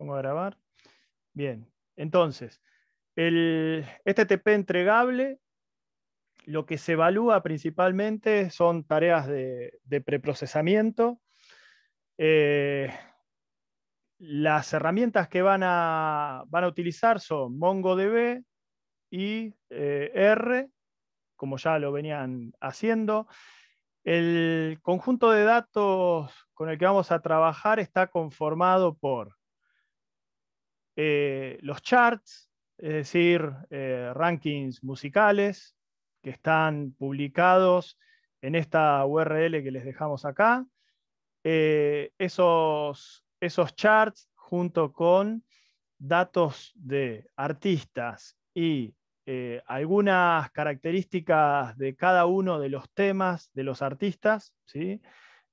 Pongo a grabar. Bien, entonces, el, este TP entregable, lo que se evalúa principalmente son tareas de, preprocesamiento. Eh, las herramientas que van a, van a utilizar son MongoDB y eh, R, como ya lo venían haciendo. El conjunto de datos con el que vamos a trabajar está conformado por eh, los charts, es decir, eh, rankings musicales que están publicados en esta URL que les dejamos acá. Eh, esos, charts junto con datos de artistas y algunas características de cada uno de los temas de los artistas.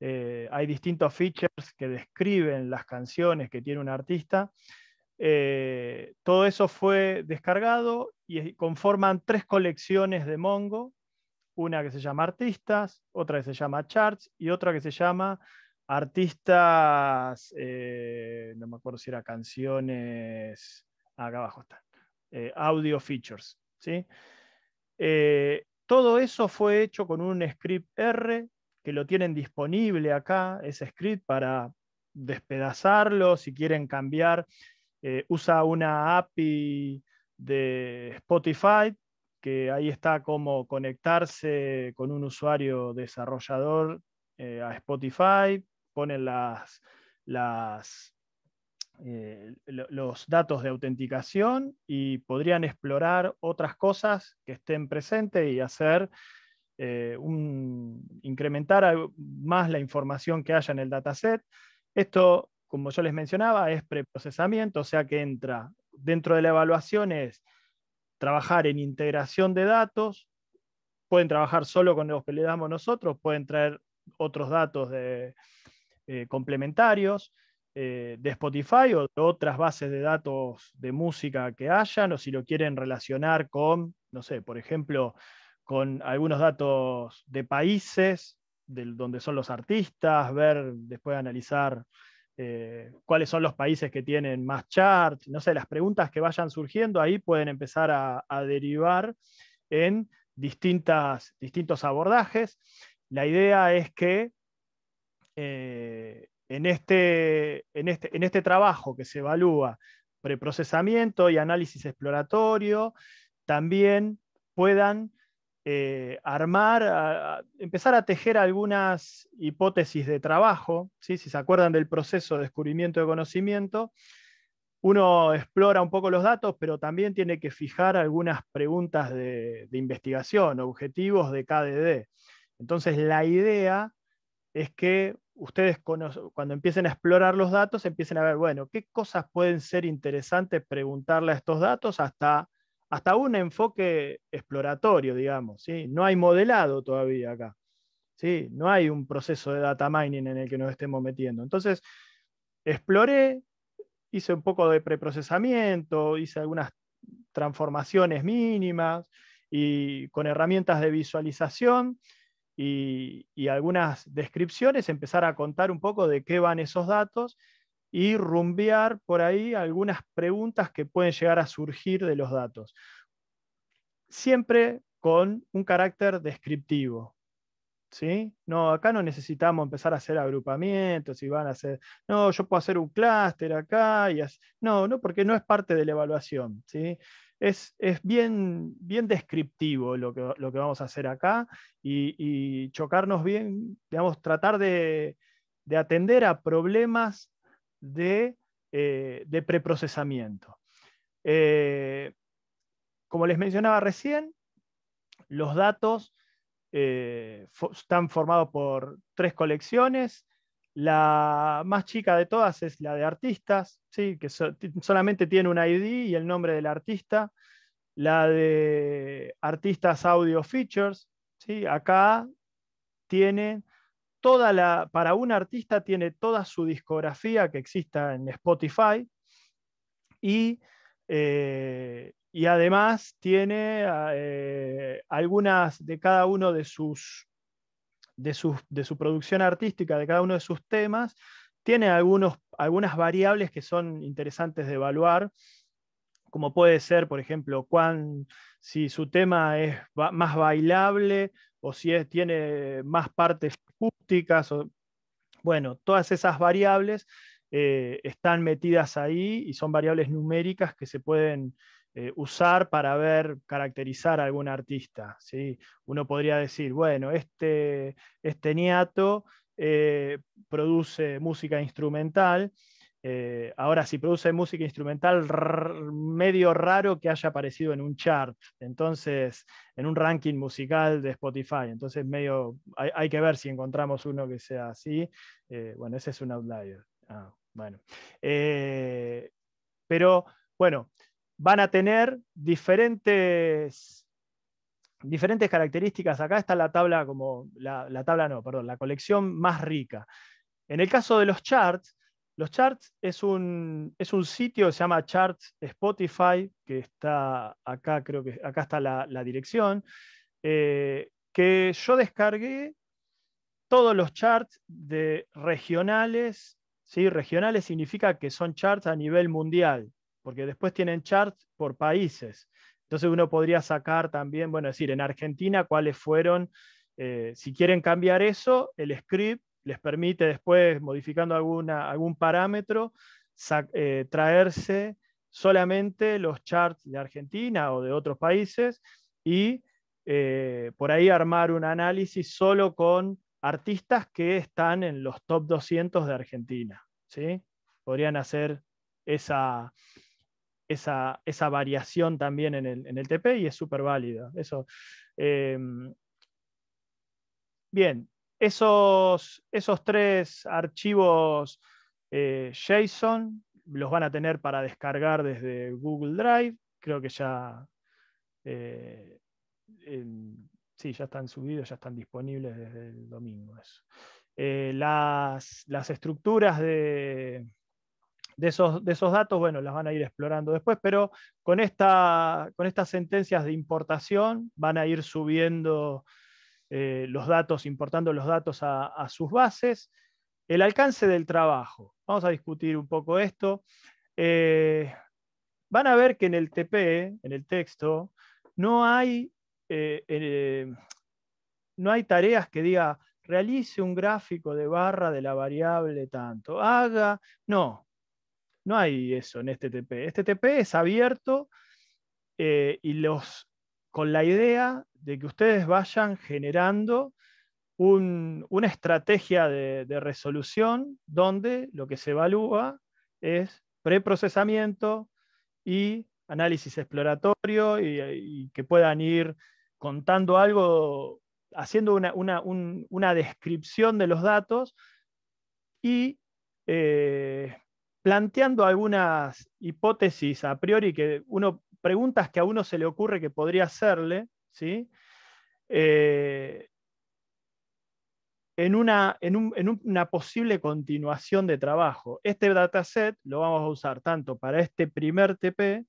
hay distintos features que describen las canciones que tiene un artista. Eh, todo eso fue descargado y conforman tres colecciones de Mongo, una que se llama Artistas, otra que se llama Charts y otra que se llama Artistas, eh, no me acuerdo si era canciones, acá abajo está eh, Audio Features. todo eso fue hecho con un script R que lo tienen disponible acá, ese script para despedazarlo, si quieren cambiar eh, usa una API de Spotify, que ahí está como conectarse con un usuario desarrollador eh, a Spotify, ponen las, eh, los datos de autenticación y podrían explorar otras cosas que estén presentes y hacer un, incrementar más la información que haya en el dataset. Esto como yo les mencionaba, es preprocesamiento, o sea que entra dentro de la evaluación es trabajar en integración de datos, pueden trabajar solo con los que le damos nosotros, pueden traer otros datos de, eh, complementarios eh, de Spotify o de otras bases de datos de música que hayan, o si lo quieren relacionar con, no sé, por ejemplo, con algunos datos de países, del, donde son los artistas, ver, después analizar eh, cuáles son los países que tienen más charts, no sé, las preguntas que vayan surgiendo ahí pueden empezar a, derivar en distintas, distintos abordajes. La idea es que eh, en, este, en, este, en este trabajo que se evalúa preprocesamiento y análisis exploratorio, también puedan eh, armar, empezar a tejer algunas hipótesis de trabajo, si se acuerdan del proceso de descubrimiento de conocimiento, uno explora un poco los datos, pero también tiene que fijar algunas preguntas de, de investigación, objetivos de KDD. Entonces, la idea es que ustedes cuando empiecen a explorar los datos, empiecen a ver, bueno, qué cosas pueden ser interesantes preguntarle a estos datos hasta hasta un enfoque exploratorio, digamos. ¿sí? No hay modelado todavía acá. ¿sí? No hay un proceso de data mining en el que nos estemos metiendo. Entonces, exploré, hice un poco de preprocesamiento, hice algunas transformaciones mínimas y con herramientas de visualización y algunas descripciones empezar a contar un poco de qué van esos datos y rumbear por ahí algunas preguntas que pueden llegar a surgir de los datos. Siempre con un carácter descriptivo. ¿Sí? No, acá no necesitamos empezar a hacer agrupamientos y van a hacer, no, yo puedo hacer un clúster acá y No, no, porque no es parte de la evaluación. ¿sí? Es, bien, bien descriptivo lo que, vamos a hacer acá y, chocarnos bien, digamos, tratar de, de atender a problemas eh, de, preprocesamiento. Eh, como les mencionaba recién, los datos eh, están formados por tres colecciones. La más chica de todas es la de artistas, ¿sí? que solamente tiene un ID y el nombre del artista. La de artistas audio features, ¿sí? acá tiene para un artista tiene toda su discografía que exista en Spotify y, eh, además tiene ah, eh, algunas de cada uno de sus, de sus, de su producción artística, de cada uno de sus temas, tiene algunos, algunas variables que son interesantes de evaluar como puede ser, por ejemplo, cuán, si su tema es más bailable o si tiene más partes acústicas, bueno, todas esas variables eh, están metidas ahí y son variables numéricas que se pueden eh, usar para ver, caracterizar a algún artista. Uno podría decir, bueno, este, este niato eh, produce música instrumental eh, ahora, si produce música instrumental, medio raro que haya aparecido en un chart, entonces, en un ranking musical de Spotify. Entonces, medio, hay, que ver si encontramos uno que sea así. Eh, bueno, ese es un outlier. Ah, bueno. Eh, pero, bueno, van a tener diferentes diferentes características. Acá está la tabla como, la, la, tabla no, perdón, la colección más rica. En el caso de los charts, los charts es un, es un sitio, se llama Charts Spotify, que está acá, creo que acá está la, dirección, eh, que yo descargué todos los charts de regionales. ¿sí? Regionales significa que son charts a nivel mundial, porque después tienen charts por países. Entonces uno podría sacar también, bueno, decir, en Argentina cuáles fueron, eh, si quieren cambiar eso, el script les permite después, modificando alguna, algún parámetro, eh, traerse solamente los charts de Argentina o de otros países y eh, por ahí armar un análisis solo con artistas que están en los top 200 de Argentina. ¿sí? Podrían hacer esa, esa, variación también en el, TP y es súper válido. Eso. Em, bien, esos, esos tres archivos eh, JSON los van a tener para descargar desde Google Drive. Creo que ya, eh, ya están subidos, ya están disponibles desde el domingo. Eh, las, estructuras de, esos, datos, bueno, las van a ir explorando después, pero con estas sentencias de importación van a ir subiendo eh, los datos, importando los datos a, sus bases. El alcance del trabajo. Vamos a discutir un poco esto. Eh, van a ver que en el TP, en el texto, no hay, eh, no hay tareas que diga realice un gráfico de barra de la variable tanto, haga, no, no hay eso en este TP. Este TP es abierto y los con la idea de que ustedes vayan generando una estrategia de, resolución donde lo que se evalúa es preprocesamiento y análisis exploratorio y, que puedan ir contando algo, haciendo una, descripción de los datos y eh, planteando algunas hipótesis a priori que uno preguntas que a uno se le ocurre que podría hacerle, ¿sí? Eh, en, una, en, en una posible continuación de trabajo. Este dataset lo vamos a usar tanto para este primer TP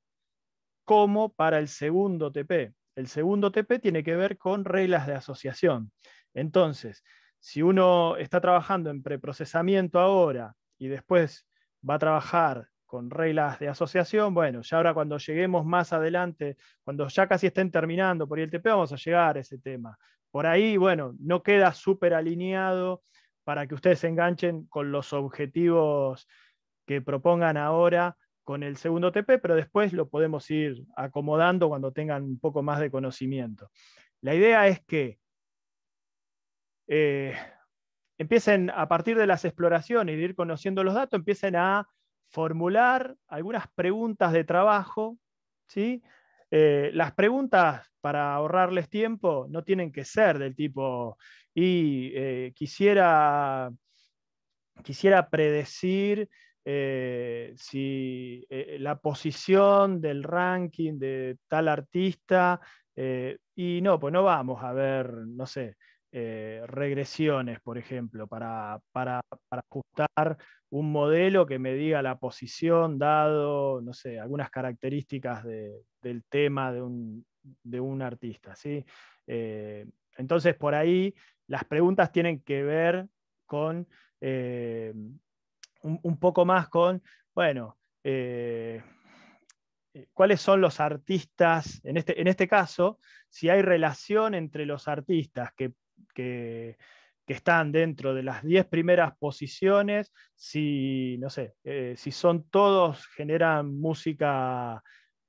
como para el segundo TP. El segundo TP tiene que ver con reglas de asociación. Entonces, si uno está trabajando en preprocesamiento ahora y después va a trabajar con reglas de asociación, bueno, ya ahora cuando lleguemos más adelante, cuando ya casi estén terminando por el TP, vamos a llegar a ese tema. Por ahí, bueno, no queda súper alineado para que ustedes se enganchen con los objetivos que propongan ahora con el segundo TP, pero después lo podemos ir acomodando cuando tengan un poco más de conocimiento. La idea es que eh, empiecen a partir de las exploraciones y ir conociendo los datos, empiecen a formular algunas preguntas de trabajo. ¿sí? Eh, las preguntas, para ahorrarles tiempo, no tienen que ser del tipo, y eh, quisiera, quisiera predecir eh, si la posición del ranking de tal artista, y no, pues no vamos a ver, no sé, regresiones, por ejemplo, para, para ajustar un modelo que me diga la posición, dado, no sé, algunas características del tema de un, artista. ¿sí? Eh, entonces, por ahí las preguntas tienen que ver con eh, un, poco más con, bueno, eh, cuáles son los artistas, en este, en este, caso, si hay relación entre los artistas que que están dentro de las 10 primeras posiciones, si, no sé, eh, si son todos, generan música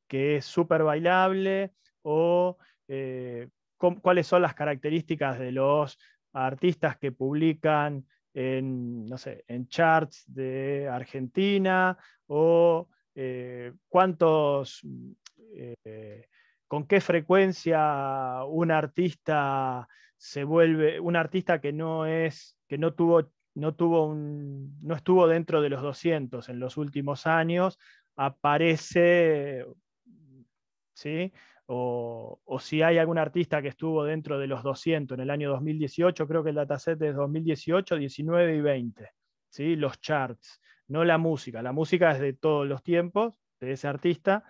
que es súper bailable o eh, cuáles son las características de los artistas que publican en, no sé, en charts de Argentina o eh, cuántos, con qué frecuencia un artista se vuelve un artista que no es, que no estuvo dentro de los 200 en los últimos años, aparece, ¿sí? O, o, si hay algún artista que estuvo dentro de los 200 en el año 2018, creo que el dataset es 2018, 19 y 20, ¿sí? los charts, no la música, la música es de todos los tiempos de ese artista,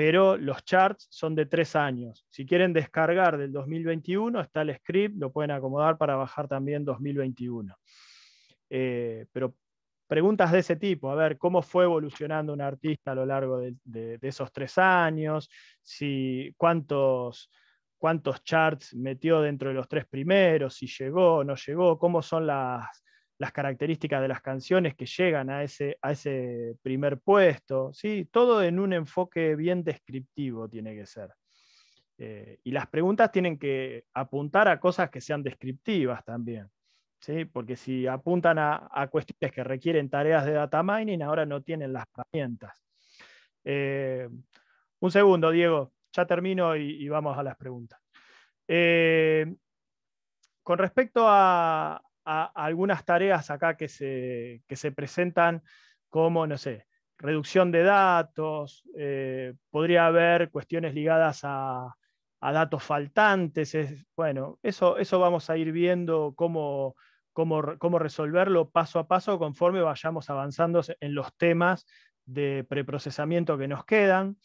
pero los charts son de tres años. Si quieren descargar del 2021, está el script, lo pueden acomodar para bajar también 2021. Eh, pero preguntas de ese tipo, a ver cómo fue evolucionando un artista a lo largo de, esos tres años, si, cuántos, cuántos charts metió dentro de los tres primeros, si llegó o no llegó, cómo son las, las características de las canciones que llegan a ese, a ese primer puesto, ¿sí? todo en un enfoque bien descriptivo tiene que ser. Eh, y las preguntas tienen que apuntar a cosas que sean descriptivas también. ¿Sí? porque si apuntan a, a, cuestiones que requieren tareas de data mining, ahora no tienen las herramientas. Eh, un segundo, Diego, ya termino y, vamos a las preguntas. Eh, con respecto a, algunas tareas acá que se, presentan como, no sé, reducción de datos, eh, podría haber cuestiones ligadas a, datos faltantes. bueno, eso, vamos a ir viendo cómo, resolverlo paso a paso conforme vayamos avanzando en los temas de preprocesamiento que nos quedan.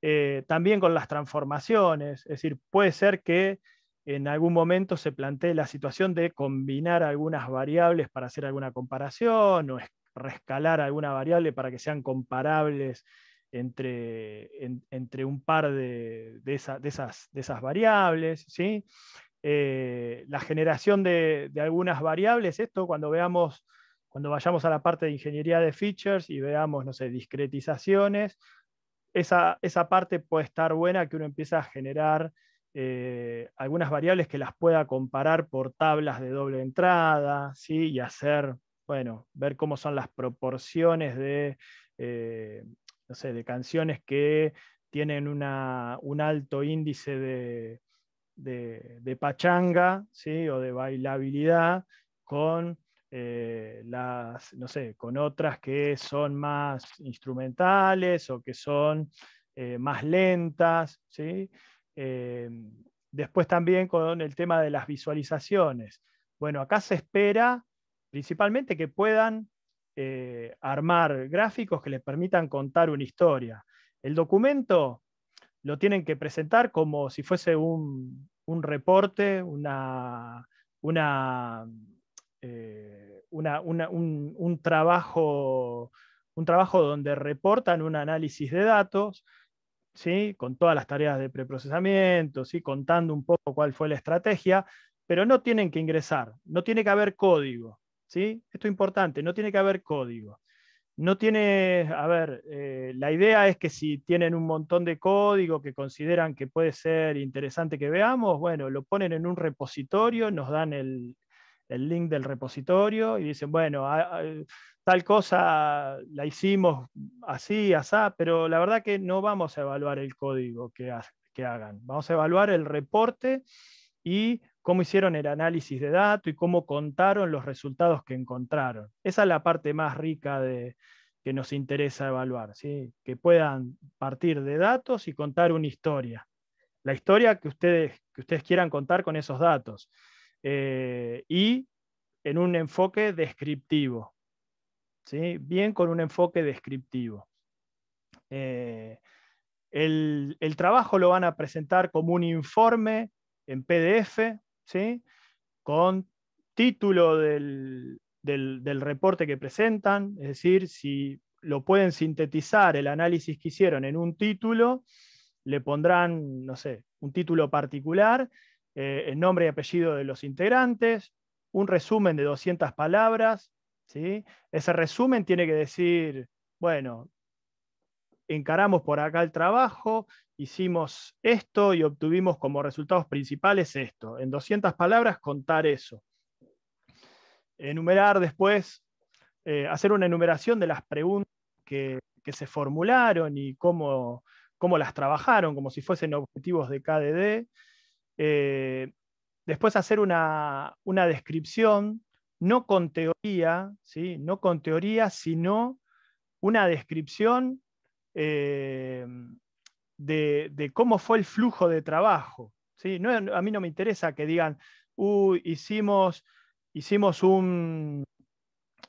Eh, también con las transformaciones, es decir, puede ser que en algún momento se plantea la situación de combinar algunas variables para hacer alguna comparación o rescalar alguna variable para que sean comparables entre, entre un par de, esas, de esas, variables. Eh, la generación de, algunas variables, esto cuando veamos, cuando vayamos a la parte de ingeniería de features y veamos, no sé, discretizaciones, esa, parte puede estar buena que uno empiece a generar eh, algunas variables que las pueda comparar por tablas de doble entrada, ¿sí? y hacer, bueno, ver cómo son las proporciones de, eh, no sé, de canciones que tienen un alto índice de, pachanga ¿sí? o de bailabilidad con eh, las, no sé, con otras que son más instrumentales o que son más lentas, ¿sí? Eh, después también con el tema de las visualizaciones. Bueno, acá se espera principalmente que puedan eh, armar gráficos que les permitan contar una historia. El documento lo tienen que presentar como si fuese un, reporte, eh, un, un trabajo donde reportan un análisis de datos, ¿sí? con todas las tareas de preprocesamiento, ¿sí? contando un poco cuál fue la estrategia, pero no tienen que ingresar, no tiene que haber código. ¿sí? Esto es importante, no tiene que haber código. No tiene, a ver, eh, la idea es que si tienen un montón de código que consideran que puede ser interesante que veamos, bueno, lo ponen en un repositorio, nos dan el el link del repositorio y dicen, bueno, eh, tal cosa la hicimos así, asá, pero la verdad que no vamos a evaluar el código que, hagan, vamos a evaluar el reporte y cómo hicieron el análisis de datos y cómo contaron los resultados que encontraron. Esa es la parte más rica de, que nos interesa evaluar, ¿sí? que puedan partir de datos y contar una historia. La historia que ustedes, que ustedes quieran contar con esos datos. Eh, y en un enfoque descriptivo, ¿sí? bien con un enfoque descriptivo. Eh, el, trabajo lo van a presentar como un informe en PDF, ¿sí? con título del, del reporte que presentan, es decir, si lo pueden sintetizar el análisis que hicieron en un título, le pondrán, no sé, un título particular el eh, nombre y apellido de los integrantes, un resumen de 200 palabras. ¿sí? Ese resumen tiene que decir, bueno, encaramos por acá el trabajo, hicimos esto y obtuvimos como resultados principales esto. En 200 palabras contar eso. Enumerar después, eh, hacer una enumeración de las preguntas que, se formularon y cómo, cómo, las trabajaron, como si fuesen objetivos de KDD. Eh, después hacer una, descripción, no con teoría, ¿sí? no con teoría, sino una descripción eh, de, cómo fue el flujo de trabajo. ¿sí? a mí no me interesa que digan, Uy, hicimos, hicimos un...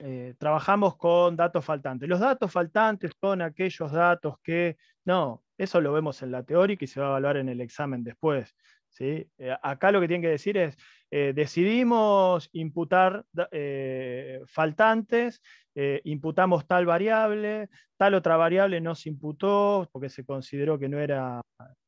Eh, trabajamos con datos faltantes. Los datos faltantes son aquellos datos que... No, eso lo vemos en la teoría y se va a evaluar en el examen después. ¿sí? Eh, acá lo que tienen que decir es, eh, decidimos imputar eh, faltantes, imputamos tal variable, tal otra variable no se imputó porque se consideró que no era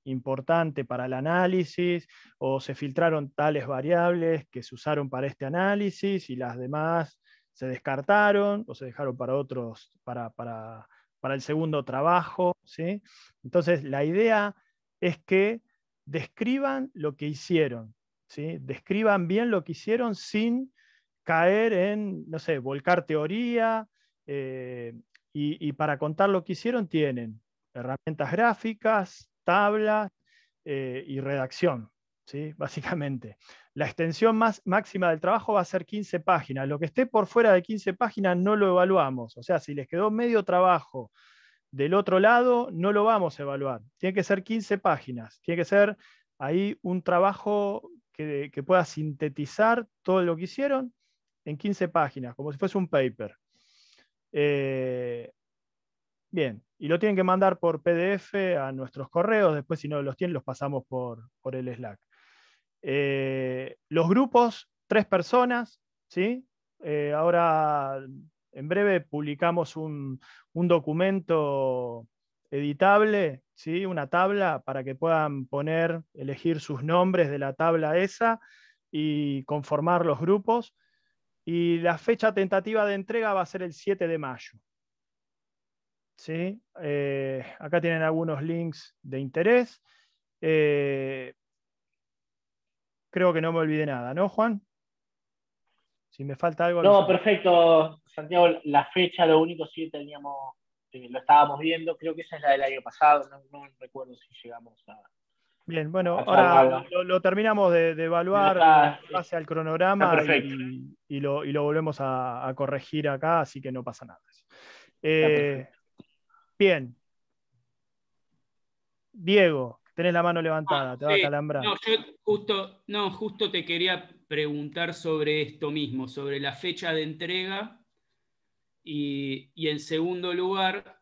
importante para el análisis, o se filtraron tales variables que se usaron para este análisis y las demás se descartaron o se dejaron para otros, para, para, para el segundo trabajo. ¿sí? Entonces, la idea es que describan lo que hicieron, ¿sí? describan bien lo que hicieron sin caer en, no sé, volcar teoría, eh, y, para contar lo que hicieron tienen herramientas gráficas, tablas eh, y redacción, ¿sí? básicamente. La extensión más, máxima del trabajo va a ser 15 páginas. Lo que esté por fuera de 15 páginas no lo evaluamos. O sea, si les quedó medio trabajo del otro lado, no lo vamos a evaluar. Tiene que ser 15 páginas. Tiene que ser ahí un trabajo que, pueda sintetizar todo lo que hicieron en 15 páginas, como si fuese un paper. Eh, bien, y lo tienen que mandar por PDF a nuestros correos, después si no los tienen los pasamos por, el Slack. Eh, los grupos, tres personas, ¿sí? Eh, ahora en breve publicamos un, documento editable, ¿sí? una tabla para que puedan poner, elegir sus nombres de la tabla esa y conformar los grupos. Y la fecha tentativa de entrega va a ser el 7 de mayo. ¿Sí? Eh, acá tienen algunos links de interés. Eh, creo que no me olvide nada, ¿no, Juan? Si me falta algo. No, perfecto, Santiago. La fecha, lo único sí teníamos, eh, lo estábamos viendo. Creo que esa es la del año pasado. No, recuerdo si llegamos a. Bien, bueno, ahora lo, terminamos de, evaluar hacia en al cronograma y, lo, volvemos a, corregir acá, así que no pasa nada. Eh, bien. Diego, tenés la mano levantada, te va a calambrar. No, yo justo, no, justo te quería preguntar sobre esto mismo, sobre la fecha de entrega y, en segundo lugar,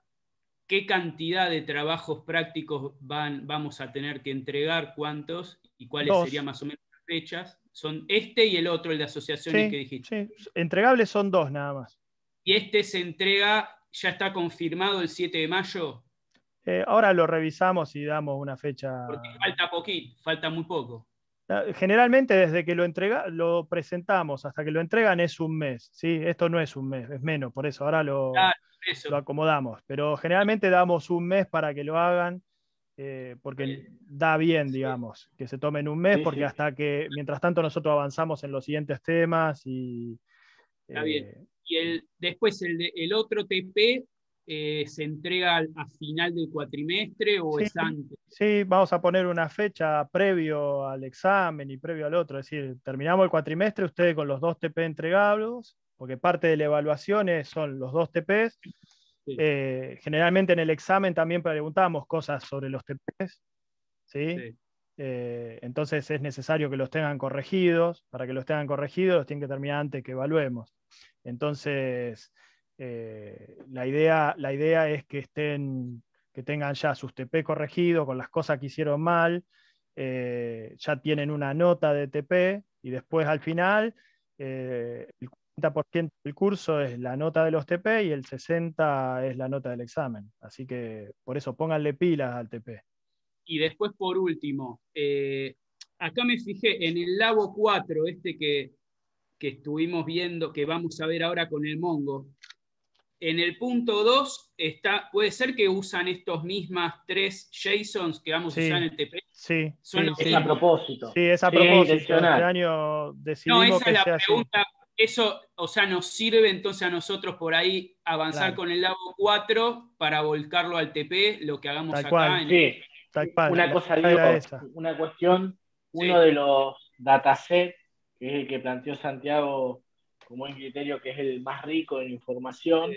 qué cantidad de trabajos prácticos van, vamos a tener que entregar, cuántos y cuáles serían más o menos las fechas. Son este y el otro, el de asociaciones que dijiste. Sí. Entregables son dos nada más. ¿Y este se entrega, ya está confirmado el 7 de mayo? Eh, ahora lo revisamos y damos una fecha. Porque falta poquito, falta muy poco. Generalmente desde que lo, entrega, presentamos hasta que lo entregan es un mes, ¿sí? Esto no es un mes, es menos, por eso ahora lo, acomodamos. Pero generalmente damos un mes para que lo hagan, eh, porque da bien, digamos, que se tomen un mes, porque hasta que, mientras tanto, nosotros avanzamos en los siguientes temas y... Está bien. Eh, y el, después el otro TP eh, se entrega a final del cuatrimestre o es antes? Sí, vamos a poner una fecha previo al examen y previo al otro. Es decir, terminamos el cuatrimestre, ustedes con los dos TP entregados, porque parte de la evaluación es, son los dos TPs. Eh, generalmente en el examen también preguntamos cosas sobre los TPs. Eh, entonces es necesario que los tengan corregidos. Para que los tengan corregidos, los tienen que terminar antes que evaluemos. Entonces, eh, la, idea, la idea es que, estén, que tengan ya sus TP corregidos con las cosas que hicieron mal, eh, ya tienen una nota de TP y después al final eh, el 40% del curso es la nota de los TP y el 60% es la nota del examen. Así que por eso pónganle pilas al TP. Y después, por último, acá me fijé en el Labo 4, este que, que, estuvimos viendo, que vamos a ver ahora con el Mongo, en el punto 2 está, puede ser que usan estos mismas tres JSONs que vamos a usar en el TP. Sí, es a propósito. Sí, es a propósito. Este año no, esa es la pregunta. Eso, o sea, nos sirve entonces a nosotros por ahí avanzar con el lado 4 para volcarlo al TP, lo que hagamos acá. Cual. En Tal cual. Una cosa, digo, una cuestión, uno de los datasets, que es el que planteó Santiago como un criterio que es el más rico en información,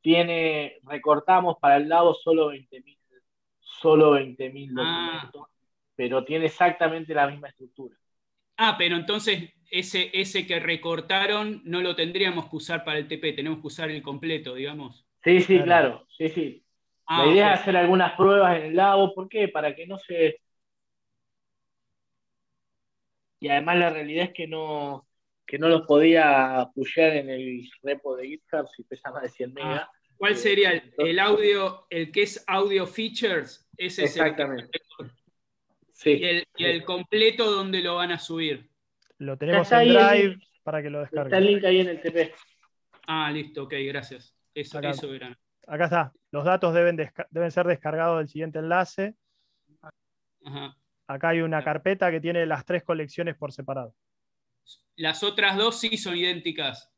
tiene, recortamos para el lado solo 20.000 solo 20 ah. documentos, pero tiene exactamente la misma estructura. Ah, pero entonces ese, ese que recortaron no lo tendríamos que usar para el TP, tenemos que usar el completo, digamos. Sí, sí, claro, sí, sí. Ah, la idea es hacer algunas pruebas en el lado, ¿por qué? Para que no se... Y además la realidad es que no, que no los podía pushear en el repo de GitHub si pesaba de 100 ah, megas. ¿Cuál eh, sería el, audio, el que es audio features? Ese Exactamente. sí. Y el, completo, donde lo van a subir? Lo tenemos en Drive para que lo descarguen. Está el link ahí en el TP. Ah, listo, ok, gracias. Eso, acá, Acá está. Los datos deben, deben ser descargados del siguiente enlace. Acá hay una carpeta que tiene las tres colecciones por separado. Las otras dos sí son idénticas.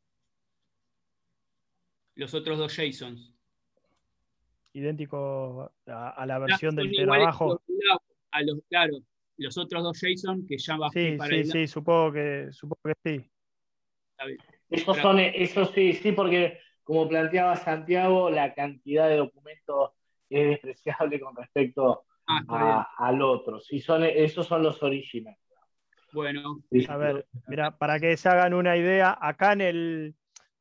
Los otros dos JSONs. Idéntico a, la versión del trabajo. los, claro, los otros dos JSON que ya va sí, para Sí, supongo que, supongo sí. son, eso sí, sí, porque como planteaba Santiago, la cantidad de documentos es despreciable con respecto ah, al otro. son, esos son los originales. Bueno. A ver, mira, para que se hagan una idea, acá en, el,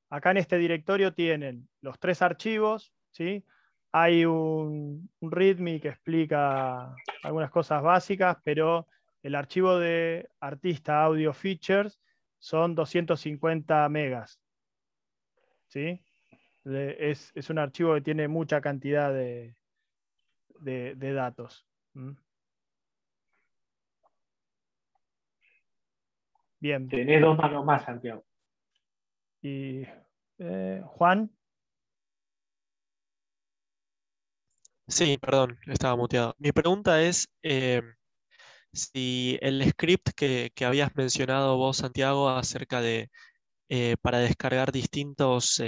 acá en este directorio tienen los tres archivos, ¿sí? Hay un, un README que explica algunas cosas básicas, pero el archivo de artista audio features son 250 megas. ¿Sí? Es, un archivo que tiene mucha cantidad de, datos. Bien. Tenés dos manos más, Santiago. Y eh, Juan. Sí, perdón, estaba muteado. Mi pregunta es eh, si el script que, habías mencionado vos, Santiago, acerca de eh, para descargar distintos,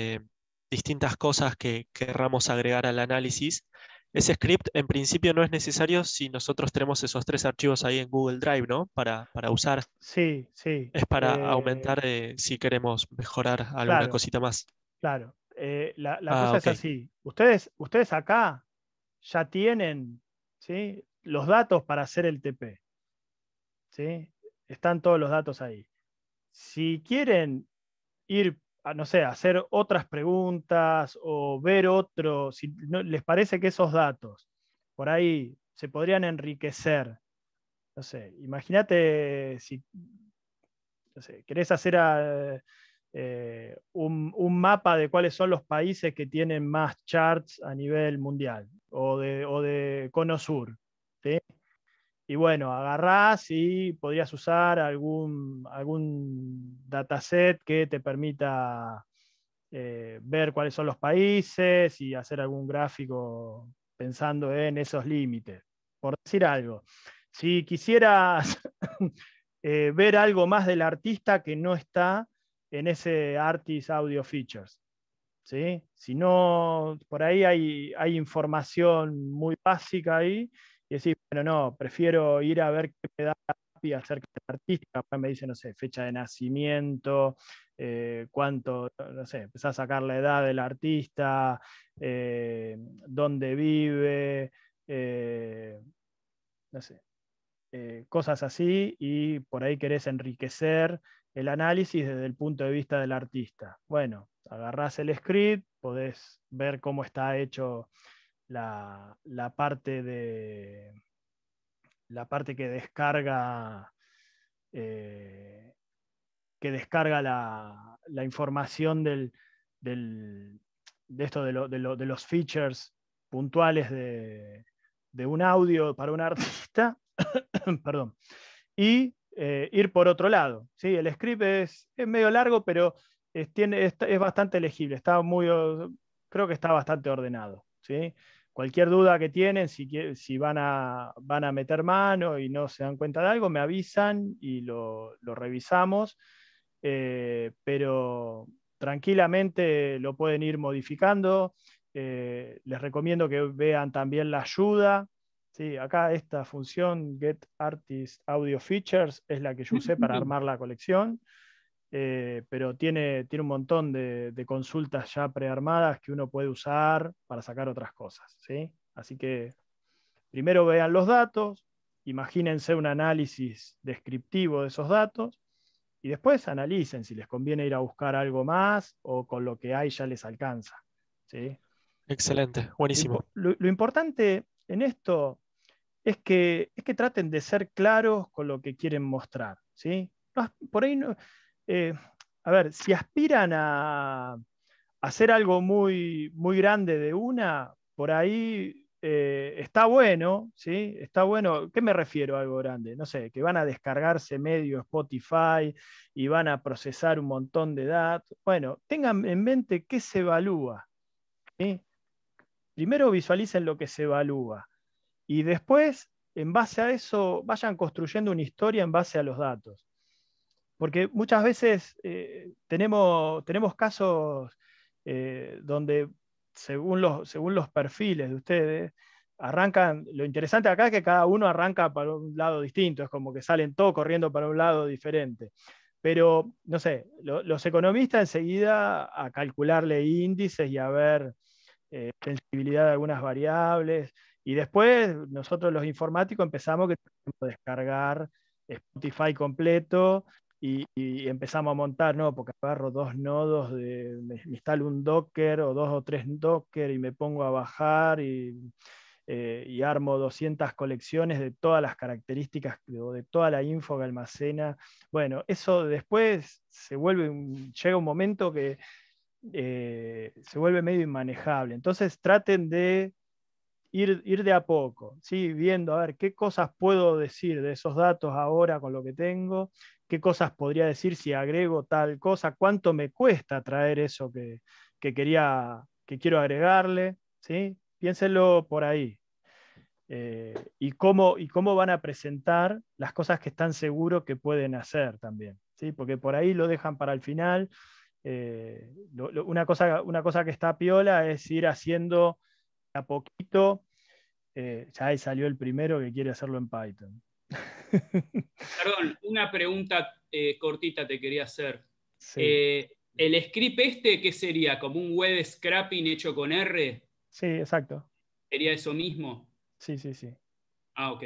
distintas cosas que querramos agregar al análisis, ese script en principio no es necesario si nosotros tenemos esos tres archivos ahí en Google Drive, ¿no? Para, usar. Sí, sí. Es para eh, aumentar eh, si queremos mejorar alguna cosita más. Claro. Eh, la, ah, cosa es así. Ustedes, ustedes acá ya tienen ¿sí? los datos para hacer el TP. ¿sí? Están todos los datos ahí. Si quieren ir no sé, hacer otras preguntas o ver otro, si les parece que esos datos por ahí se podrían enriquecer. No sé, imagínate si querés hacer eh, eh, un, mapa de cuáles son los países que tienen más charts a nivel mundial o de, o de Cono Sur. Y bueno, agarrás y podrías usar algún, dataset que te permita eh, ver cuáles son los países y hacer algún gráfico pensando en esos límites, por decir algo. Si quisieras eh, ver algo más del artista que no está en ese Artist Audio Features, Si no, por ahí hay, hay información muy básica ahí y decís, bueno, no, prefiero ir a ver qué me da acerca del artista. me dice, no sé, fecha de nacimiento, eh, cuánto, no sé, empezás a sacar la edad del artista, eh, dónde vive, eh, no sé, cosas así, y por ahí querés enriquecer el análisis desde el punto de vista del artista. Bueno, agarrás el script, podés ver cómo está hecho la, la parte de la parte que descarga eh, que descarga la, información del, de esto de, de, los features puntuales de, de, un audio para un artista perdón y eh, ir por otro lado ¿sí? el script es, medio largo pero es, tiene, es, bastante legible está muy creo que está bastante ordenado ¿sí? cualquier duda que tienen, si, van, a, meter mano y no se dan cuenta de algo, me avisan y lo, revisamos. Eh, pero tranquilamente lo pueden ir modificando. Eh, les recomiendo que vean también la ayuda. acá esta función Get Artist Audio Features es la que yo usé para armar la colección. Eh, pero tiene, tiene un montón de, consultas ya prearmadas que uno puede usar para sacar otras cosas. ¿sí? Así que primero vean los datos, imagínense un análisis descriptivo de esos datos y después analicen si les conviene ir a buscar algo más o con lo que hay ya les alcanza. ¿sí? Excelente, buenísimo. Lo, importante en esto es que, es que traten de ser claros con lo que quieren mostrar. ¿sí? Por ahí no, eh, a ver, si aspiran a, hacer algo muy, muy grande de una, por ahí eh, está bueno, ¿sí? Está bueno, ¿qué me refiero a algo grande? No sé, que van a descargarse medio Spotify y van a procesar un montón de datos. Bueno, tengan en mente qué se evalúa. Primero visualicen lo que se evalúa y después, en base a eso, vayan construyendo una historia en base a los datos. Porque muchas veces eh, tenemos, tenemos casos eh, donde, según los, según los perfiles de ustedes, arrancan, lo interesante acá es que cada uno arranca para un lado distinto, es como que salen todos corriendo para un lado diferente. Pero, no sé, los economistas enseguida a calcularle índices y a ver eh, sensibilidad de algunas variables. Y después nosotros los informáticos empezamos que descargar Spotify completo y, empezamos a montar, ¿no? Porque agarro dos nodos, de, me, instalo un Docker o dos o tres Docker y me pongo a bajar y, eh, y armo 200 colecciones de todas las características o de, toda la info que almacena. Bueno, eso después se vuelve, llega un momento que eh, se vuelve medio inmanejable. Entonces traten de ir, de a poco, ¿sí? viendo, a ver, qué cosas puedo decir de esos datos ahora con lo que tengo, qué cosas podría decir si agrego tal cosa, cuánto me cuesta traer eso que, que quería, que quiero agregarle, ¿sí? piénselo por ahí. Eh, y, cómo, y cómo van a presentar las cosas que están seguros que pueden hacer también, ¿sí? porque por ahí lo dejan para el final. Eh, una, cosa, una cosa que está piola es ir haciendo a poquito, eh, ya salió el primero que quiere hacerlo en Python. Perdón, una pregunta eh, cortita te quería hacer. Eh, ¿El script este qué sería? ¿Como un web scrapping hecho con R? Sí, exacto. ¿Sería eso mismo? Sí, sí, sí. Ah, ok.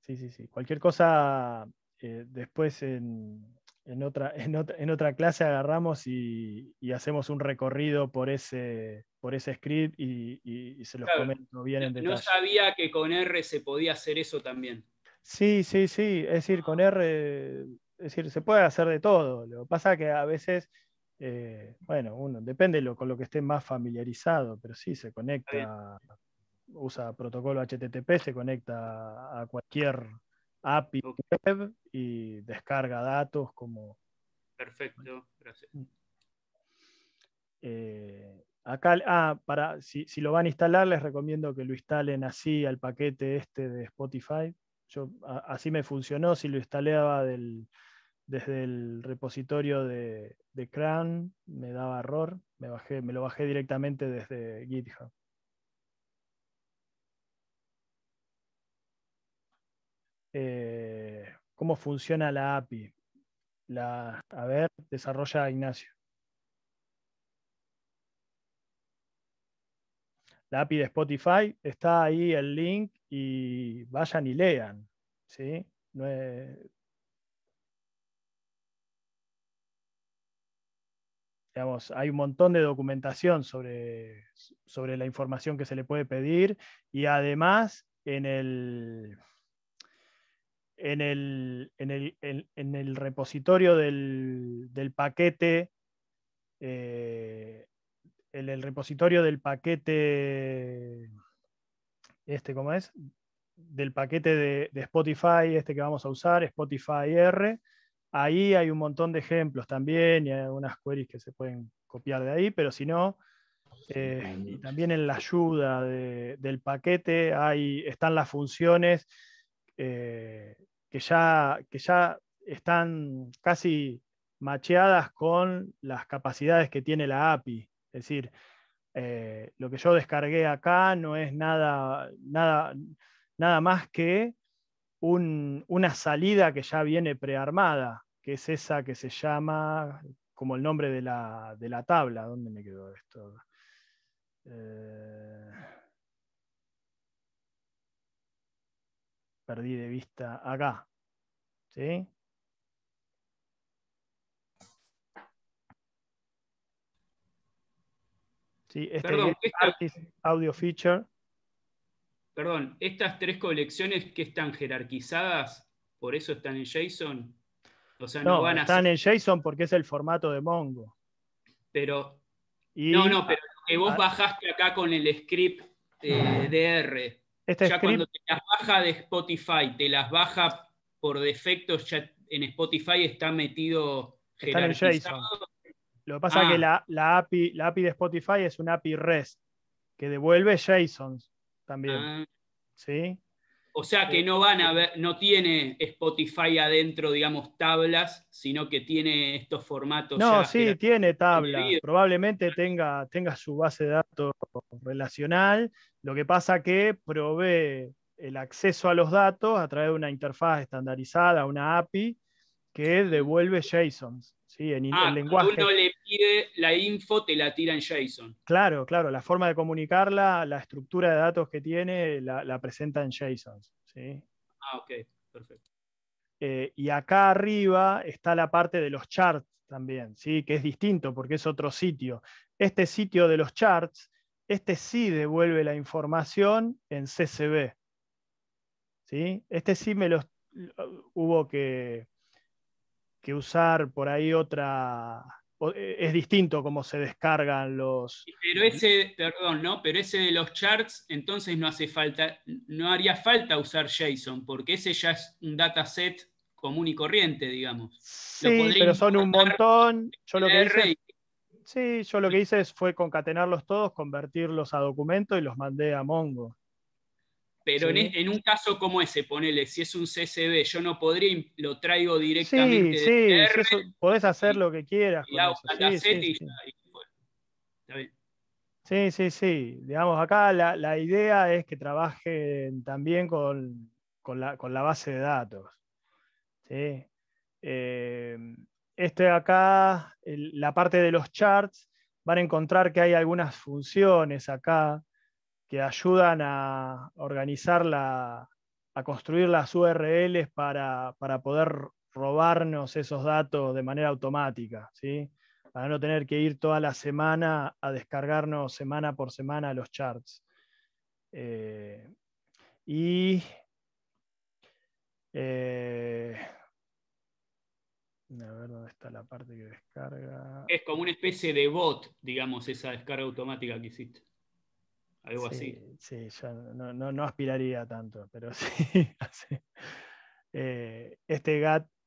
Sí, sí, sí. Cualquier cosa después en, en otra, en otra, clase agarramos y, hacemos un recorrido por ese, por ese script y, se los comento bien en detalle. No sabía que con R se podía hacer eso también. Sí, sí, sí. Es decir, con ah. R, es decir, se puede hacer de todo. Lo que pasa es que a veces, eh, bueno, uno depende con lo que esté más familiarizado, pero sí se conecta, usa protocolo HTTP, se conecta a cualquier API web y descarga datos como... Perfecto, gracias. Mm. Eh, acá, ah, para, si, lo van a instalar, les recomiendo que lo instalen así al paquete este de Spotify. Yo, así me funcionó, si lo instalaba desde el repositorio de, de me daba error, me, bajé, me lo bajé directamente desde GitHub. Eh, cómo funciona la API. a ver, desarrolla Ignacio. La API de Spotify, está ahí el link y vayan y lean. ¿sí? Digamos, hay un montón de documentación sobre, sobre la información que se le puede pedir y además en el, en el, repositorio del, paquete, eh, en el repositorio del paquete, este, ¿cómo es? Del paquete de, Spotify, este que vamos a usar, Spotify R. Ahí hay un montón de ejemplos también y hay algunas queries que se pueden copiar de ahí, pero si no, y eh, también en la ayuda del paquete hay, están las funciones eh, que, ya, que ya están casi macheadas con las capacidades que tiene la API. Es decir, eh, lo que yo descargué acá no es nada, nada, nada más que una salida que ya viene prearmada, que es esa que se llama como el nombre de la, tabla. ¿Dónde me quedó esto? Eh, perdí de vista acá. ¿Sí? Este Perdón, Audio Feature. Perdón, estas tres colecciones que están jerarquizadas, por eso están en JSON. O sea, no, van están en JSON porque es el formato de Mongo. Pero. No, no, pero que vos bajaste acá con el script eh, DR ya cuando te las baja de Spotify, te las baja por defecto, ya en Spotify está metido está JSON. Lo que pasa es que ah. la, la, API, de Spotify es una API REST que devuelve JSON también. Ah. ¿Sí? O sea que no van a ver, no tiene Spotify adentro, digamos, tablas, sino que tiene estos formatos. No, sí, tiene tablas. Probablemente tenga, su base de datos relacional. Lo que pasa que provee el acceso a los datos a través de una interfaz estandarizada, una API, que devuelve JSONs. ¿sí? En, ah, lenguaje la info, te la tira en JSON. Claro, claro, la forma de comunicarla, la estructura de datos que tiene, la, presenta en JSON. ¿sí? Ah, ok, perfecto. Eh, y acá arriba está la parte de los charts también, ¿sí? que es distinto porque es otro sitio. Este sitio de los charts, este sí devuelve la información en CCB. ¿sí? Este sí me los hubo que, que usar por ahí otra, eh, es distinto cómo se descargan los. Pero ese, perdón, ¿no? Pero ese de los charts, entonces no hace falta, no haría falta usar JSON, porque ese ya es un dataset común y corriente, digamos. Sí, pero son un montón. sí, yo lo que hice fue concatenarlos todos, convertirlos a documento y los mandé a Mongo. Pero en, un caso como ese, ponele, si es un CCB, yo no podría, lo traigo directamente. Sí, sí, podés hacer lo que quieras. sí, sí, sí, Digamos, acá la, idea es que trabajen también con, la, base de datos. este acá, la parte de los charts, van a encontrar que hay algunas funciones acá que ayudan a organizar la, a construir las URLs para, poder robarnos esos datos de manera automática, ¿sí? para no tener que ir toda la semana a descargarnos semana por semana los charts. Eh, y eh, a ver dónde está la parte que descarga. Es como una especie de bot, digamos, esa descarga automática que hiciste algo así. Sí, yo no, aspiraría tanto, pero sí. Eh, este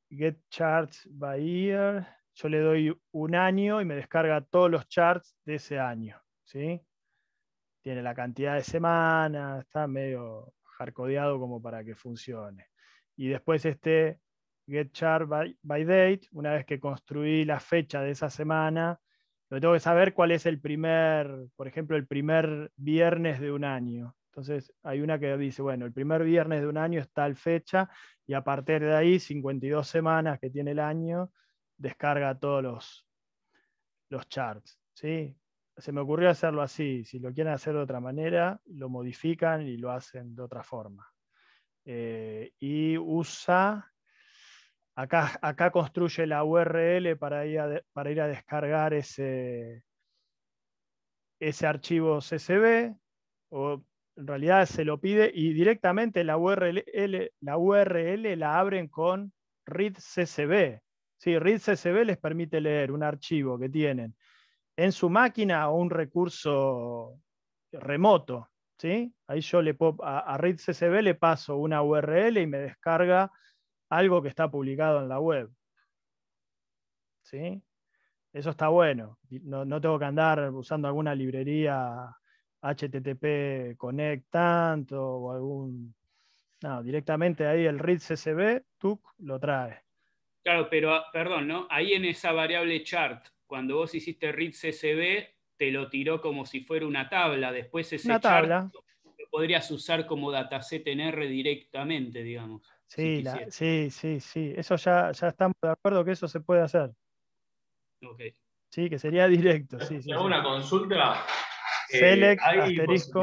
Get, Charts by year yo le doy un año y me descarga todos los charts de ese año. ¿sí? Tiene la cantidad de semanas, está medio hardcodeado como para que funcione. Y después este Get Chart by Date, una vez que construí la fecha de esa semana, tengo que saber cuál es el primer, por ejemplo, el primer viernes de un año. Entonces hay una que dice, bueno, el primer viernes de un año es tal fecha y a partir de ahí, 52 semanas que tiene el año, descarga todos los, los charts. ¿sí? Se me ocurrió hacerlo así. Si lo quieren hacer de otra manera, lo modifican y lo hacen de otra forma. Eh, y usa Acá, construye la URL para ir a, descargar ese, archivo CSV, o en realidad se lo pide y directamente la URL la, abren con read CSV. Sí, read CSV les permite leer un archivo que tienen en su máquina o un recurso remoto. ¿sí? Ahí yo le a, a read CSV le paso una URL y me descarga algo que está publicado en la web. Eso está bueno. No, tengo que andar usando alguna librería HTTP Connect tanto o algún... No, directamente ahí el read CSV, TUC lo trae. Claro, pero ah, perdón, ¿no? Ahí en esa variable chart, cuando vos hiciste read CSV, te lo tiró como si fuera una tabla. Después ese podrías usar como dataset en R directamente, digamos. Sí, sí, sí, Eso ya, ya estamos de acuerdo que eso se puede hacer. Sí, que sería directo. Sí, sí, una consulta. Eh, Select, asterisco.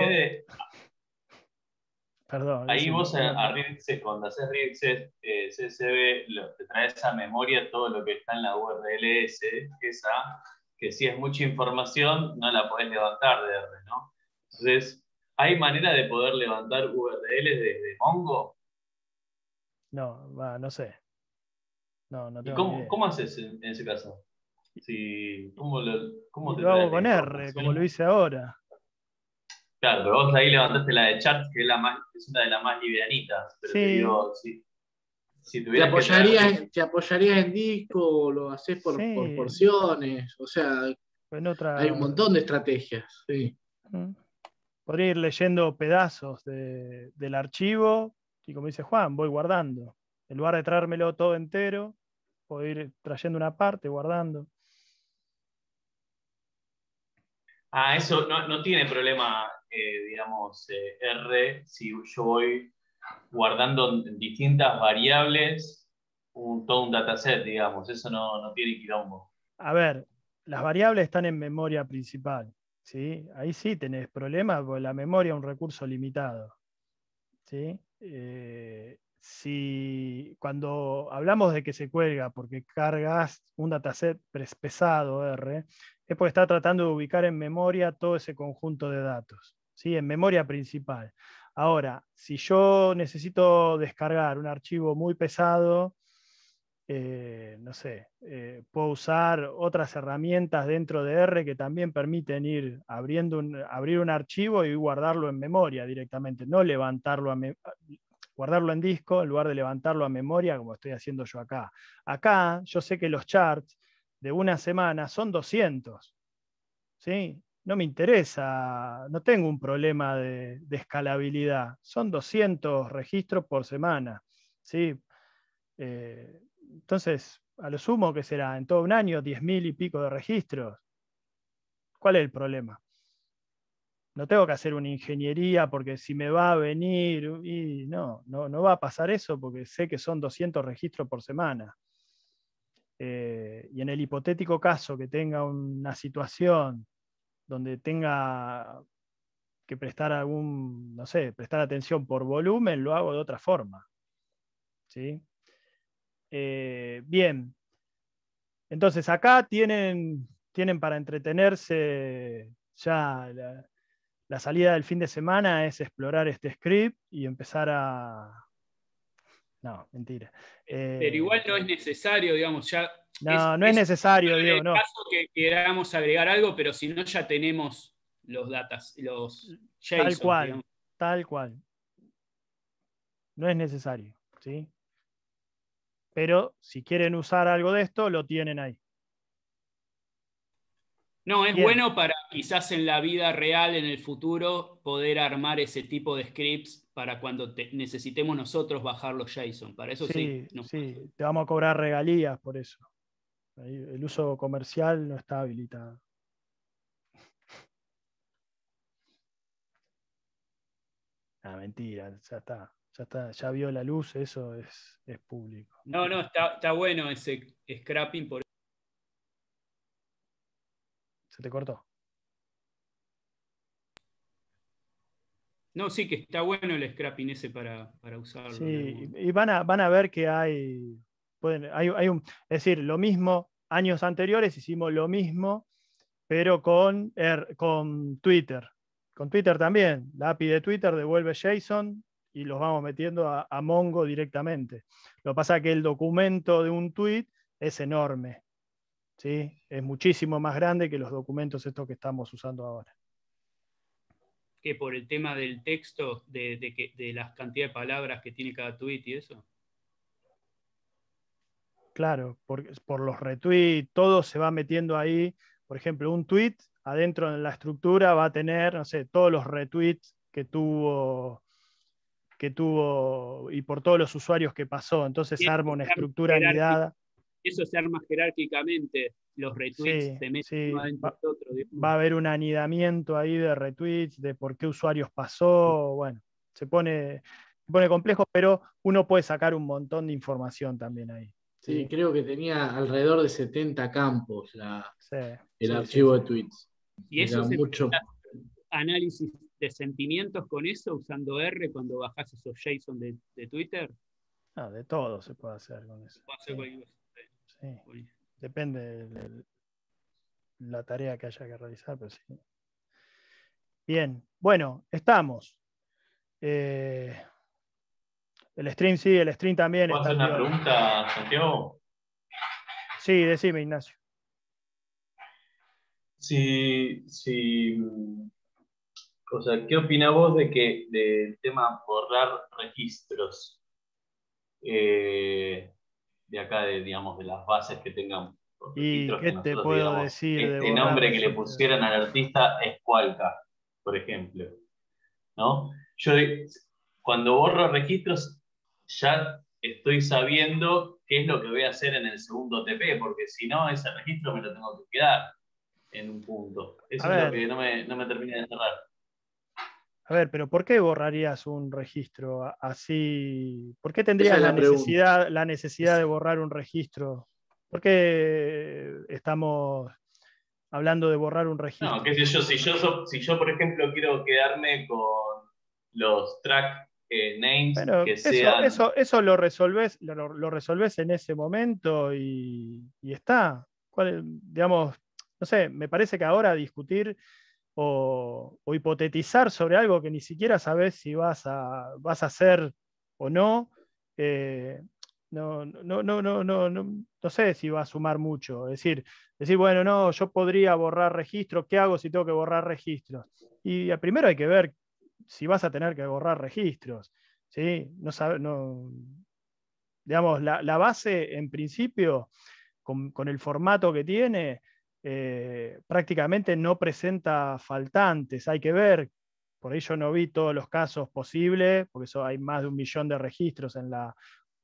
Perdón. Ahí vos a, a cuando haces eh, te traes a memoria todo lo que está en la URLs, esa, que si es mucha información, no la podés levantar de R, ¿no? Entonces, ¿hay manera de poder levantar URLs desde Mongo? No, no sé. No, no ¿Y cómo, cómo, haces en, ese caso? Si, ¿cómo lo, cómo te lo hago con R, como lo hice ahora. Claro, pero vos ahí levantaste la de chat, que es, la más, es una de las más livianitas. Pero sí. te si, te, apoyarías, te, apoyarías, en disco, O lo haces por, por porciones, o sea, hay un montón de estrategias. Sí. Podría ir leyendo pedazos de, del archivo y como dice Juan, voy guardando. En lugar de traérmelo todo entero, puedo ir trayendo una parte, guardando. Ah, eso no, tiene problema, eh, digamos, eh, R, si yo voy guardando distintas variables todo un dataset, digamos. Eso no, no tiene quilombo. A ver, las variables están en memoria principal. ¿sí? Ahí sí tenés problemas, porque la memoria es un recurso limitado. ¿sí? Eh, si cuando hablamos de que se cuelga porque cargas un dataset pesado R, es porque está tratando de ubicar en memoria todo ese conjunto de datos, ¿sí? en memoria principal. Ahora, si yo necesito descargar un archivo muy pesado eh, no sé, eh, puedo usar otras herramientas dentro de R que también permiten ir abriendo un, abrir un archivo y guardarlo en memoria directamente, no levantarlo a guardarlo en disco en lugar de levantarlo a memoria como estoy haciendo yo acá. Acá yo sé que los charts de una semana son 200. ¿sí? No me interesa, no tengo un problema de, escalabilidad. Son 200 registros por semana. ¿sí? Eh, entonces, a lo sumo que será en todo un año 10.000 y pico de registros. ¿Cuál es el problema? No tengo que hacer una ingeniería porque si me va a venir y no, no, va a pasar eso porque sé que son 200 registros por semana. Eh, y en el hipotético caso que tenga una situación donde tenga que prestar algún, no sé, prestar atención por volumen, lo hago de otra forma. ¿Sí? Eh, bien, entonces acá tienen, tienen para entretenerse ya la, salida del fin de semana es explorar este script y empezar a... No, mentira. Eh, pero igual no es necesario, digamos, ya... No, es, no es, necesario, digo, no. En caso que queramos agregar algo, pero si no ya tenemos los datos los JSON, Tal cual, tal cual. No es necesario, ¿sí? pero si quieren usar algo de esto, lo tienen ahí. No, es bueno para quizás en la vida real, en el futuro, poder armar ese tipo de scripts para cuando necesitemos nosotros bajar los JSON. Para eso sí. Sí, sí. te vamos a cobrar regalías por eso. El uso comercial no está habilitado. Ah, mentira, ya está ya está, ya vio la luz, eso es, público. No, no, está, bueno ese scrapping. Por... Se te cortó. No, sí, que está bueno el scrapping ese para, para usarlo. Sí, y van a, ver que hay, hay, es decir, lo mismo, años anteriores hicimos lo mismo, pero con, er, con Twitter. Con Twitter también. La API de Twitter devuelve JSON y los vamos metiendo a, Mongo directamente. Lo que pasa es que el documento de un tweet es enorme. ¿sí? Es muchísimo más grande que los documentos estos que estamos usando ahora. ¿Que por el tema del texto, de, que, de la cantidad de palabras que tiene cada tweet y eso? Claro, por, por los retweets, todo se va metiendo ahí. Por ejemplo, un tweet adentro en la estructura va a tener, no sé, todos los retweets que tuvo tuvo y por todos los usuarios que pasó. Entonces arma una estructura anidada. Eso se arma jerárquicamente, los retweets se meten va, otro. Va a haber un anidamiento ahí de retweets, de por qué usuarios pasó, bueno, se pone, pone complejo, pero uno puede sacar un montón de información también ahí. Sí, creo que tenía alrededor de 70 campos el archivo de tweets. Y eso eso mucho. análisis sentimientos con eso usando R cuando bajas esos JSON de, Twitter? Ah, de todo se puede hacer con eso. Depende de la tarea que haya que realizar, pero sí. Bien, bueno, estamos. Eh, el stream sí, el stream también. ¿Puedo hacer una pregunta, Santiago? Sí, decime, Ignacio. sí si o sea, ¿qué opina vos de que del tema borrar registros eh, de acá, de, digamos, de las bases que tengamos? ¿Y qué te puedo decir? Este nombre que le pusieran al artista es Cualca, por ejemplo. Yo cuando borro registros ya estoy sabiendo qué es lo que voy a hacer en el segundo TP, porque si no, ese registro me lo tengo que quedar en un punto. Eso es lo que no me, termina de enterrar a ver, pero ¿por qué borrarías un registro así? ¿Por qué tendrías la, necesidad, de borrar un registro? ¿Por qué estamos hablando de borrar un registro? No, qué sé yo, si yo, si yo por ejemplo quiero quedarme con los track eh, names que eso, sean... eso, eso, lo resolvés, lo, resolvés en ese momento y, está. ¿Cuál, digamos, no sé, me parece que ahora discutir o, hipotetizar sobre algo que ni siquiera sabes si vas a, vas hacer o eh, no, no, sé si va a sumar mucho. Es decir, decir, bueno, no, yo podría borrar registros, ¿qué hago si tengo que borrar registros? Y primero hay que ver si vas a tener que borrar registros. No, la, base en principio, con el formato que tiene, eh, prácticamente no presenta faltantes. Hay que ver, por ahí yo no vi todos los casos posibles, porque eso hay más de un millón de registros en la,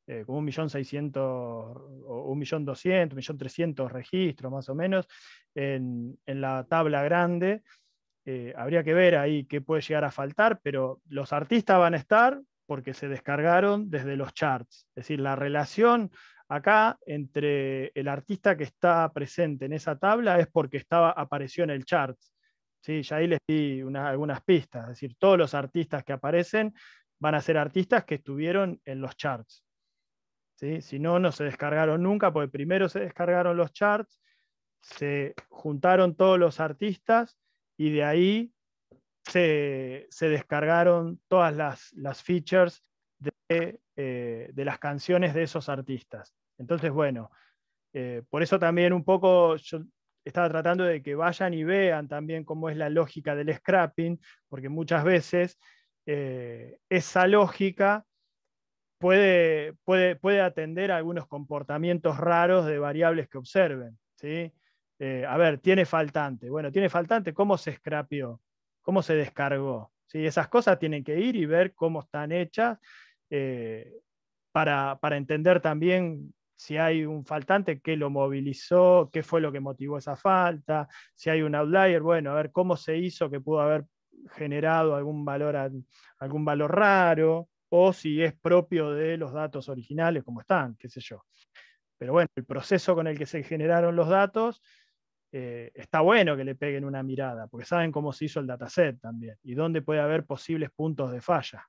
eh, como un millón seiscientos, o un millón doscientos, un millón trescientos registros más o menos, en, la tabla grande. Eh, habría que ver ahí qué puede llegar a faltar, pero los artistas van a estar porque se descargaron desde los charts. Es decir, la relación Acá, entre el artista que está presente en esa tabla es porque estaba, apareció en el chart. ¿sí? Ya ahí les di algunas pistas. Es decir, todos los artistas que aparecen van a ser artistas que estuvieron en los charts. Si no, no se descargaron nunca, porque primero se descargaron los charts, se juntaron todos los artistas y de ahí se, descargaron todas las, features eh, de las canciones de esos artistas. Entonces, bueno, eh, por eso también un poco yo estaba tratando de que vayan y vean también cómo es la lógica del scrapping, porque muchas veces eh, esa lógica puede, puede, puede, atender a algunos comportamientos raros de variables que observen. ¿sí? Eh, a ver, tiene faltante. Bueno, tiene faltante, ¿cómo se scrapió? ¿Cómo se descargó? ¿Sí? Esas cosas tienen que ir y ver cómo están hechas para, para entender también si hay un faltante, qué lo movilizó, qué fue lo que motivó esa falta, si hay un outlier, bueno, a ver cómo se hizo que pudo haber generado algún valor, algún valor raro, o si es propio de los datos originales, como están, qué sé yo. Pero bueno, el proceso con el que se generaron los datos, eh, está bueno que le peguen una mirada, porque saben cómo se hizo el dataset también y dónde puede haber posibles puntos de falla.